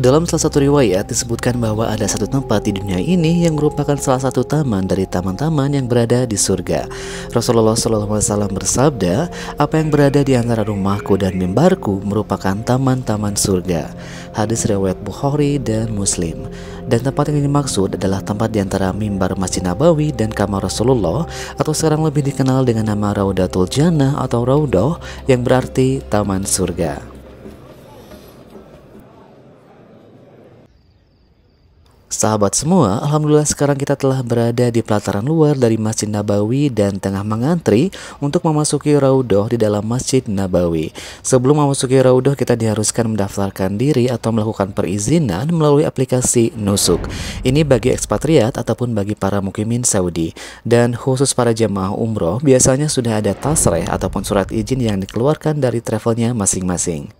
Dalam salah satu riwayat disebutkan bahwa ada satu tempat di dunia ini yang merupakan salah satu taman dari taman-taman yang berada di surga. Rasulullah SAW bersabda, apa yang berada di antara rumahku dan mimbarku merupakan taman-taman surga. Hadis riwayat Bukhari dan Muslim. Dan tempat yang dimaksud adalah tempat di antara mimbar Masjid Nabawi dan kamar Rasulullah atau sekarang lebih dikenal dengan nama Raudatul Jannah atau Raudah yang berarti taman surga. Sahabat semua, Alhamdulillah sekarang kita telah berada di pelataran luar dari Masjid Nabawi dan tengah mengantri untuk memasuki Raudoh di dalam Masjid Nabawi. Sebelum memasuki Raudoh, kita diharuskan mendaftarkan diri atau melakukan perizinan melalui aplikasi Nusuk. Ini bagi ekspatriat ataupun bagi para mukimin Saudi. Dan khusus para jemaah umroh, biasanya sudah ada tasreh ataupun surat izin yang dikeluarkan dari travelnya masing-masing.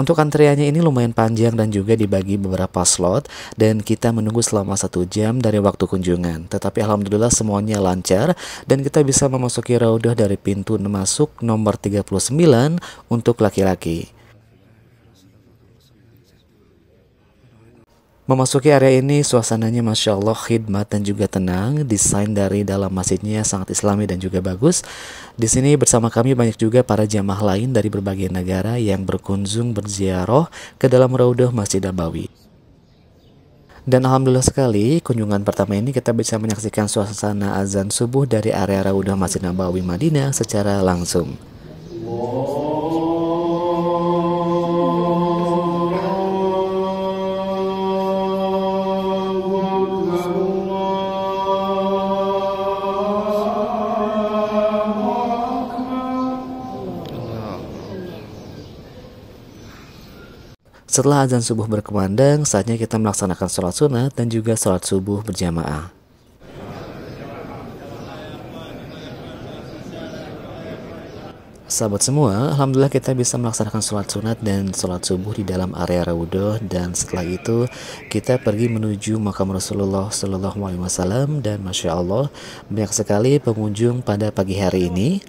Untuk antriannya ini lumayan panjang dan juga dibagi beberapa slot dan kita menunggu selama satu jam dari waktu kunjungan. Tetapi alhamdulillah semuanya lancar dan kita bisa memasuki raudah dari pintu masuk nomor 39 untuk laki-laki. Memasuki area ini suasananya Masya Allah khidmat dan juga tenang Desain dari dalam masjidnya sangat islami dan juga bagus Di sini bersama kami banyak juga para jamaah lain dari berbagai negara Yang berkunjung berziarah ke dalam Raudah Masjid Nabawi dan alhamdulillah sekali kunjungan pertama ini kita bisa menyaksikan suasana azan subuh dari area Raudah Masjid Nabawi Madinah secara langsung. Wow. Setelah azan subuh berkemandang, saatnya kita melaksanakan sholat sunat dan juga sholat subuh berjamaah. Sahabat semua, Alhamdulillah kita bisa melaksanakan sholat sunat dan sholat subuh di dalam area Raudoh dan setelah itu kita pergi menuju makam Rasulullah Shallallahu Alaihi Wasallam dan masya Allah banyak sekali pengunjung pada pagi hari ini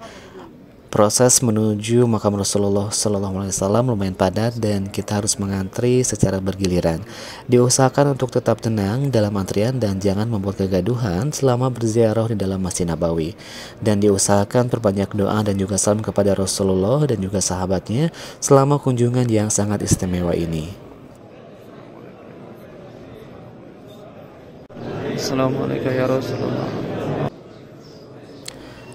proses menuju makam Rasulullah Sallallahu Alaihi Wasallam lumayan padat dan kita harus mengantri secara bergiliran. Diusahakan untuk tetap tenang dalam antrian dan jangan membuat kegaduhan selama berziarah di dalam Masjid Nabawi. Dan diusahakan perbanyak doa dan juga salam kepada Rasulullah dan juga sahabatnya selama kunjungan yang sangat istimewa ini. Assalamualaikum ya Rasulullah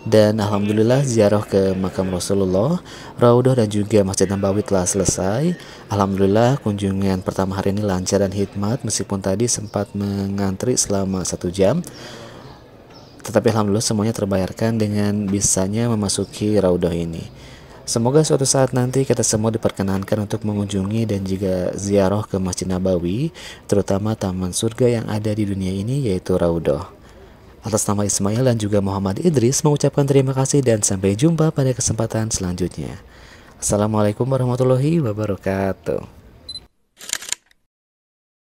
dan alhamdulillah ziarah ke makam Rasulullah, Raudhah dan juga Masjid Nabawi telah selesai. Alhamdulillah kunjungan pertama hari ini lancar dan hikmat meskipun tadi sempat mengantri selama satu jam. Tetapi alhamdulillah semuanya terbayarkan dengan bisanya memasuki Raudhah ini. Semoga suatu saat nanti kita semua diperkenankan untuk mengunjungi dan juga ziarah ke Masjid Nabawi, terutama taman surga yang ada di dunia ini yaitu Raudhah. Atas nama Ismail dan juga Muhammad Idris mengucapkan terima kasih dan sampai jumpa pada kesempatan selanjutnya. Assalamualaikum warahmatullahi wabarakatuh.